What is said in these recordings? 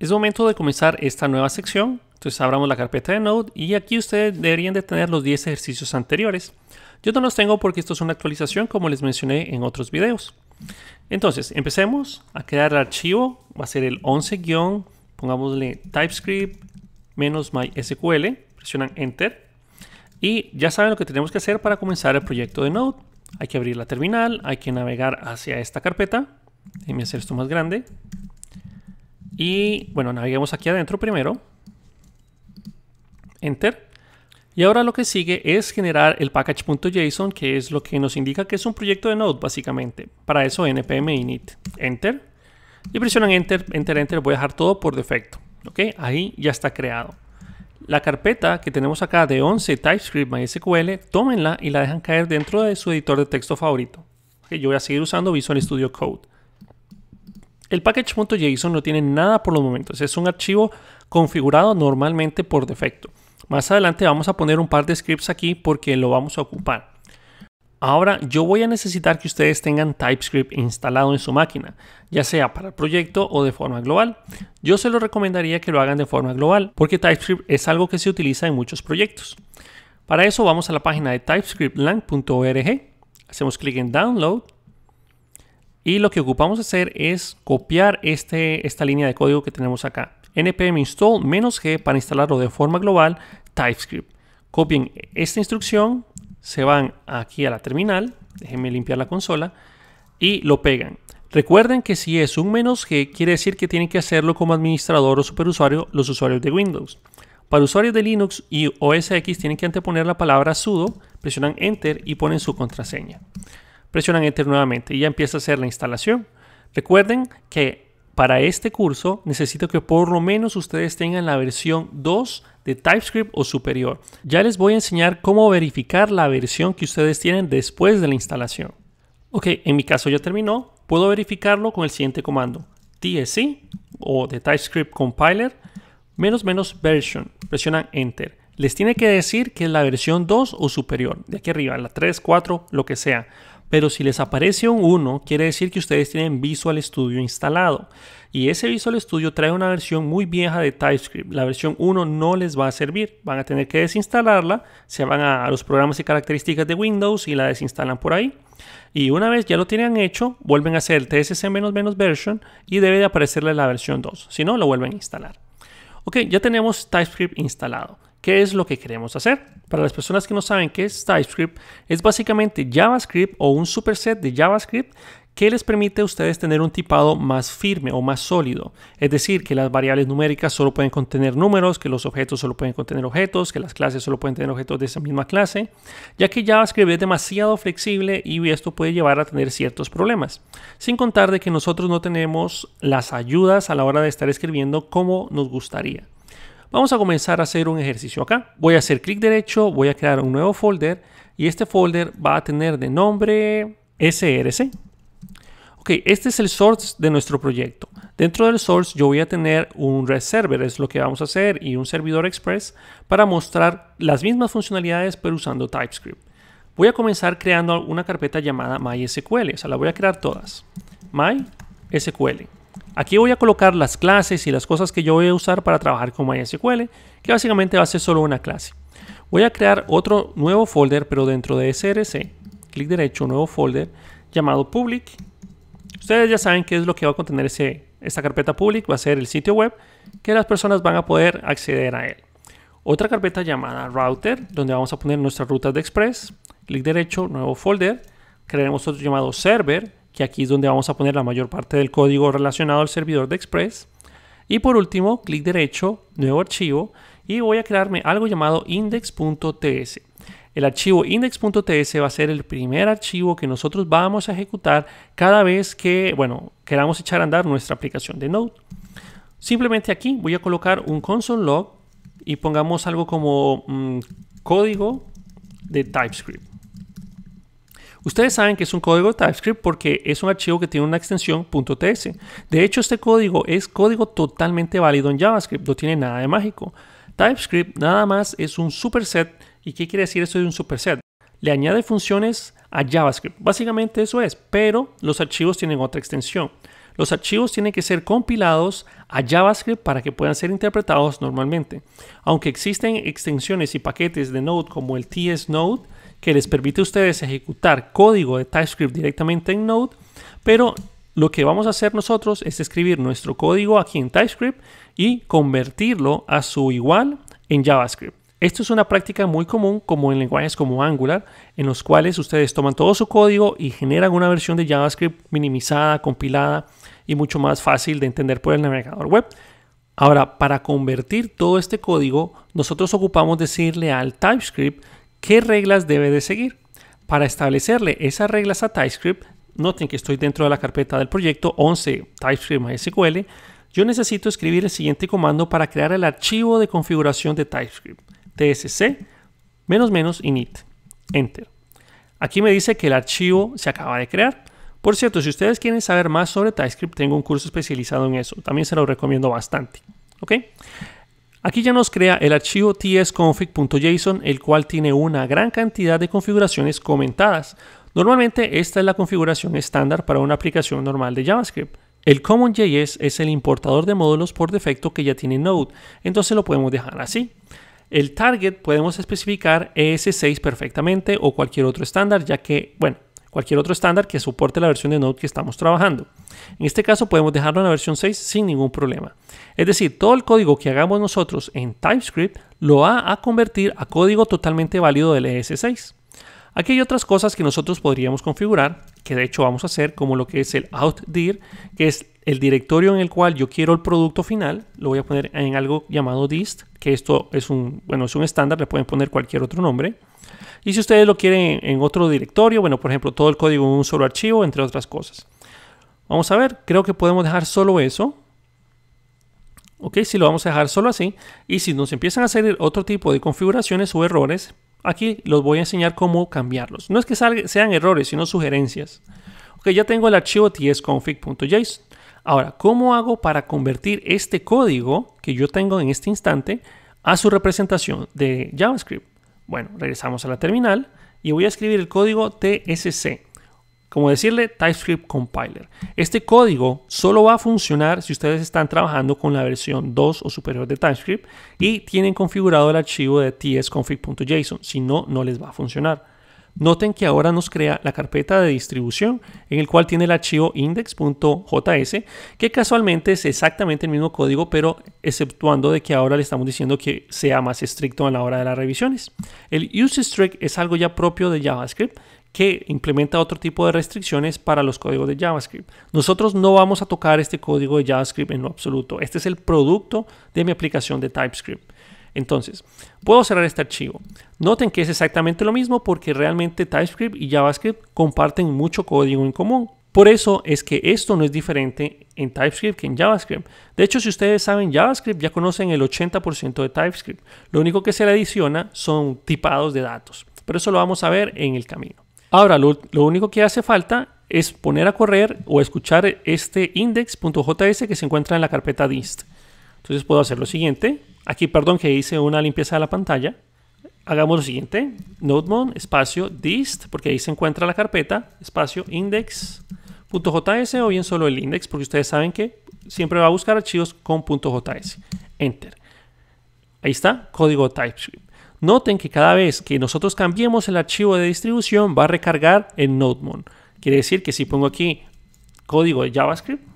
Es momento de comenzar esta nueva sección. Entonces abramos la carpeta de Node y aquí ustedes deberían de tener los 10 ejercicios anteriores. Yo no los tengo porque esto es una actualización como les mencioné en otros videos. Entonces empecemos a crear el archivo. Va a ser el 11 guión, pongámosle TypeScript menos MySQL. Presionan Enter. Y ya saben lo que tenemos que hacer para comenzar el proyecto de Node. Hay que abrir la terminal, hay que navegar hacia esta carpeta. Déjenme hacer esto más grande. Y bueno, naveguemos aquí adentro primero. Enter. Y ahora lo que sigue es generar el package.json, que es lo que nos indica que es un proyecto de Node, básicamente. Para eso npm init. Enter. Y presionan enter, enter, enter. Voy a dejar todo por defecto. Ahí ya está creado. La carpeta que tenemos acá de 11 TypeScript MySQL, tómenla y la dejan caer dentro de su editor de texto favorito. Yo voy a seguir usando Visual Studio Code. El package.json no tiene nada por los momentos, es un archivo configurado normalmente por defecto. Más adelante vamos a poner un par de scripts aquí porque lo vamos a ocupar. Ahora yo voy a necesitar que ustedes tengan TypeScript instalado en su máquina, ya sea para el proyecto o de forma global. Yo se lo recomendaría que lo hagan de forma global porque TypeScript es algo que se utiliza en muchos proyectos. Para eso vamos a la página de typescriptlang.org, hacemos clic en Download y lo que ocupamos hacer es copiar este, esta línea de código que tenemos acá. npm install "-g" para instalarlo de forma global TypeScript. Copien esta instrucción, se van aquí a la terminal, déjenme limpiar la consola, y lo pegan. Recuerden que si es un "-g", quiere decir que tienen que hacerlo como administrador o superusuario los usuarios de Windows. Para usuarios de Linux y OS X tienen que anteponer la palabra sudo, presionan Enter y ponen su contraseña presionan Enter nuevamente y ya empieza a hacer la instalación. Recuerden que para este curso necesito que por lo menos ustedes tengan la versión 2 de TypeScript o superior. Ya les voy a enseñar cómo verificar la versión que ustedes tienen después de la instalación. Ok, en mi caso ya terminó. Puedo verificarlo con el siguiente comando. TSC o de TypeScript Compiler menos menos version. Presionan Enter. Les tiene que decir que es la versión 2 o superior. De aquí arriba, la 3, 4, lo que sea. Pero si les aparece un 1, quiere decir que ustedes tienen Visual Studio instalado. Y ese Visual Studio trae una versión muy vieja de TypeScript. La versión 1 no les va a servir. Van a tener que desinstalarla. Se van a, los programas y características de Windows y la desinstalan por ahí. Y una vez ya lo tienen hecho, vuelven a hacer el TSC-version y debe de aparecerle la versión 2. Si no, lo vuelven a instalar. Ok, ya tenemos TypeScript instalado qué es lo que queremos hacer. Para las personas que no saben qué es TypeScript, es básicamente JavaScript o un superset de JavaScript que les permite a ustedes tener un tipado más firme o más sólido. Es decir, que las variables numéricas solo pueden contener números, que los objetos solo pueden contener objetos, que las clases solo pueden tener objetos de esa misma clase, ya que JavaScript es demasiado flexible y esto puede llevar a tener ciertos problemas. Sin contar de que nosotros no tenemos las ayudas a la hora de estar escribiendo como nos gustaría. Vamos a comenzar a hacer un ejercicio acá. Voy a hacer clic derecho, voy a crear un nuevo folder y este folder va a tener de nombre src. Ok, este es el source de nuestro proyecto. Dentro del source yo voy a tener un REST server, es lo que vamos a hacer, y un servidor express para mostrar las mismas funcionalidades pero usando TypeScript. Voy a comenzar creando una carpeta llamada MySQL, o sea, la voy a crear todas. MySQL. Aquí voy a colocar las clases y las cosas que yo voy a usar para trabajar con MySQL, que básicamente va a ser solo una clase. Voy a crear otro nuevo folder, pero dentro de SRC. Clic derecho, nuevo folder, llamado public. Ustedes ya saben qué es lo que va a contener esta carpeta public, va a ser el sitio web, que las personas van a poder acceder a él. Otra carpeta llamada router, donde vamos a poner nuestras rutas de express. Clic derecho, nuevo folder. Crearemos otro llamado server, aquí es donde vamos a poner la mayor parte del código relacionado al servidor de Express. Y por último, clic derecho, nuevo archivo, y voy a crearme algo llamado index.ts. El archivo index.ts va a ser el primer archivo que nosotros vamos a ejecutar cada vez que, bueno, queramos echar a andar nuestra aplicación de Node. Simplemente aquí voy a colocar un console log y pongamos algo como mm, código de TypeScript. Ustedes saben que es un código de TypeScript porque es un archivo que tiene una extensión .ts. De hecho, este código es código totalmente válido en JavaScript, no tiene nada de mágico. TypeScript nada más es un superset. ¿Y qué quiere decir eso de un superset? Le añade funciones a JavaScript. Básicamente eso es, pero los archivos tienen otra extensión. Los archivos tienen que ser compilados a JavaScript para que puedan ser interpretados normalmente. Aunque existen extensiones y paquetes de Node como el TS Node, que les permite a ustedes ejecutar código de TypeScript directamente en Node, pero lo que vamos a hacer nosotros es escribir nuestro código aquí en TypeScript y convertirlo a su igual en JavaScript. Esto es una práctica muy común como en lenguajes como Angular, en los cuales ustedes toman todo su código y generan una versión de JavaScript minimizada, compilada y mucho más fácil de entender por el navegador web. Ahora, para convertir todo este código, nosotros ocupamos decirle al TypeScript qué reglas debe de seguir. Para establecerle esas reglas a TypeScript, noten que estoy dentro de la carpeta del proyecto 11 TypeScript MySQL, yo necesito escribir el siguiente comando para crear el archivo de configuración de TypeScript, tsc menos menos init, enter. Aquí me dice que el archivo se acaba de crear. Por cierto, si ustedes quieren saber más sobre TypeScript, tengo un curso especializado en eso. También se lo recomiendo bastante. ¿Ok? Aquí ya nos crea el archivo tsconfig.json, el cual tiene una gran cantidad de configuraciones comentadas. Normalmente esta es la configuración estándar para una aplicación normal de JavaScript. El CommonJS es el importador de módulos por defecto que ya tiene Node, entonces lo podemos dejar así. El target podemos especificar ES6 perfectamente o cualquier otro estándar, ya que, bueno, cualquier otro estándar que soporte la versión de Node que estamos trabajando. En este caso podemos dejarlo en la versión 6 sin ningún problema. Es decir, todo el código que hagamos nosotros en TypeScript lo va a convertir a código totalmente válido del ES6. Aquí hay otras cosas que nosotros podríamos configurar, que de hecho vamos a hacer, como lo que es el outdir, que es el directorio en el cual yo quiero el producto final, lo voy a poner en algo llamado dist, que esto es un, bueno, es un estándar, le pueden poner cualquier otro nombre. Y si ustedes lo quieren en otro directorio, bueno, por ejemplo, todo el código en un solo archivo, entre otras cosas. Vamos a ver, creo que podemos dejar solo eso. Ok, si lo vamos a dejar solo así. Y si nos empiezan a salir otro tipo de configuraciones o errores, aquí los voy a enseñar cómo cambiarlos. No es que sean errores, sino sugerencias. Ok, ya tengo el archivo tsconfig.json Ahora, ¿cómo hago para convertir este código que yo tengo en este instante a su representación de JavaScript? Bueno, regresamos a la terminal y voy a escribir el código TSC, como decirle TypeScript Compiler. Este código solo va a funcionar si ustedes están trabajando con la versión 2 o superior de TypeScript y tienen configurado el archivo de tsconfig.json, si no, no les va a funcionar. Noten que ahora nos crea la carpeta de distribución en el cual tiene el archivo index.js que casualmente es exactamente el mismo código pero exceptuando de que ahora le estamos diciendo que sea más estricto a la hora de las revisiones. El strict es algo ya propio de JavaScript que implementa otro tipo de restricciones para los códigos de JavaScript. Nosotros no vamos a tocar este código de JavaScript en lo absoluto. Este es el producto de mi aplicación de TypeScript. Entonces, puedo cerrar este archivo. Noten que es exactamente lo mismo porque realmente TypeScript y JavaScript comparten mucho código en común. Por eso es que esto no es diferente en TypeScript que en JavaScript. De hecho, si ustedes saben JavaScript, ya conocen el 80% de TypeScript. Lo único que se le adiciona son tipados de datos. Pero eso lo vamos a ver en el camino. Ahora, lo, único que hace falta es poner a correr o escuchar este index.js que se encuentra en la carpeta dist. Entonces puedo hacer lo siguiente. Aquí, perdón que hice una limpieza de la pantalla. Hagamos lo siguiente. Nodemon, espacio, dist, porque ahí se encuentra la carpeta, espacio, index.js o bien solo el index, porque ustedes saben que siempre va a buscar archivos con .js. Enter. Ahí está, código TypeScript. Noten que cada vez que nosotros cambiemos el archivo de distribución va a recargar en Nodemon. Quiere decir que si pongo aquí código de JavaScript,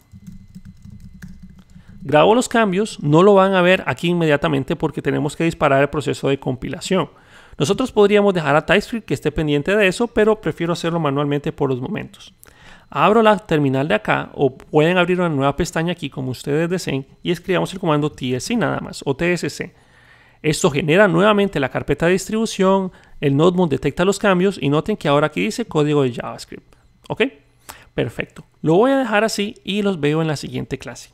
grabo los cambios, no lo van a ver aquí inmediatamente porque tenemos que disparar el proceso de compilación. Nosotros podríamos dejar a TypeScript que esté pendiente de eso, pero prefiero hacerlo manualmente por los momentos. Abro la terminal de acá o pueden abrir una nueva pestaña aquí como ustedes deseen y escribamos el comando tsc nada más o tsc. Esto genera nuevamente la carpeta de distribución, el Nodemon detecta los cambios y noten que ahora aquí dice código de JavaScript. ¿Ok? Perfecto. Lo voy a dejar así y los veo en la siguiente clase.